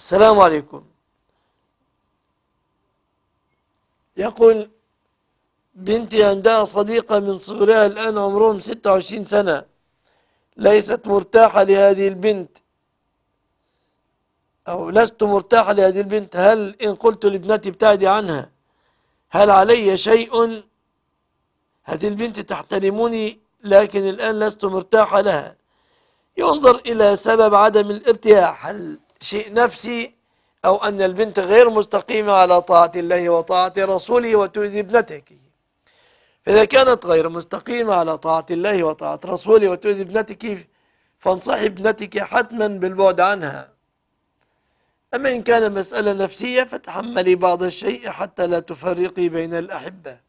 السلام عليكم يقول بنتي عندها صديقة من صغرها الآن عمرهم 26 سنة ليست مرتاحة لهذه البنت أو لست مرتاحة لهذه البنت هل إن قلت لابنتي ابتعدي عنها هل علي شيء هذه البنت تحترمني لكن الآن لست مرتاحة لها ينظر إلى سبب عدم الارتياح هل شيء نفسي أو أن البنت غير مستقيمة على طاعة الله وطاعة رسوله وتؤذي ابنتك فإذا كانت غير مستقيمة على طاعة الله وطاعة رسوله وتؤذي ابنتك فانصحي ابنتك حتما بالبعد عنها أما إن كان مسألة نفسية فتحملي بعض الشيء حتى لا تفرقي بين الأحبة